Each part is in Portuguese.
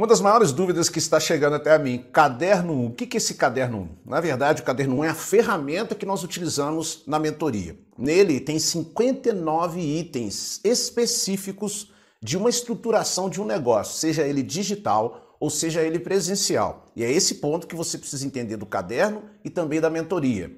Uma das maiores dúvidas que está chegando até a mim, caderno 1. O que é esse caderno 1? Na verdade, o caderno 1 é a ferramenta que nós utilizamos na mentoria. Nele tem 59 itens específicos de uma estruturação de um negócio, seja ele digital ou seja ele presencial. E é esse ponto que você precisa entender do caderno e também da mentoria.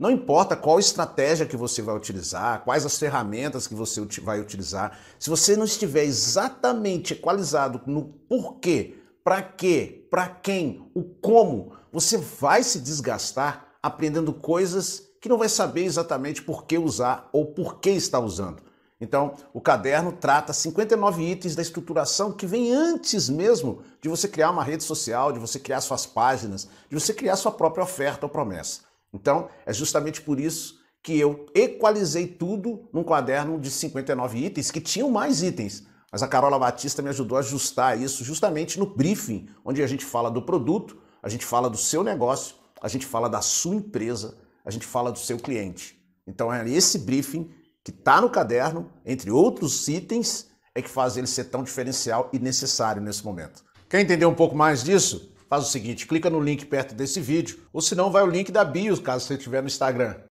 Não importa qual estratégia que você vai utilizar, quais as ferramentas que você vai utilizar, se você não estiver exatamente equalizado no porquê, para quê, para quem, o como, você vai se desgastar aprendendo coisas que não vai saber exatamente por que usar ou por que está usando. Então, o caderno trata 59 itens da estruturação que vem antes mesmo de você criar uma rede social, de você criar suas páginas, de você criar sua própria oferta ou promessa. Então, é justamente por isso que eu equalizei tudo num quaderno de 59 itens, que tinham mais itens. Mas a Carola Batista me ajudou a ajustar isso justamente no briefing, onde a gente fala do produto, a gente fala do seu negócio, a gente fala da sua empresa, a gente fala do seu cliente. Então é esse briefing que está no caderno, entre outros itens, é que faz ele ser tão diferencial e necessário nesse momento. Quer entender um pouco mais disso? Faz o seguinte, clica no link perto desse vídeo, ou se não vai o link da bio, caso você estiver no Instagram.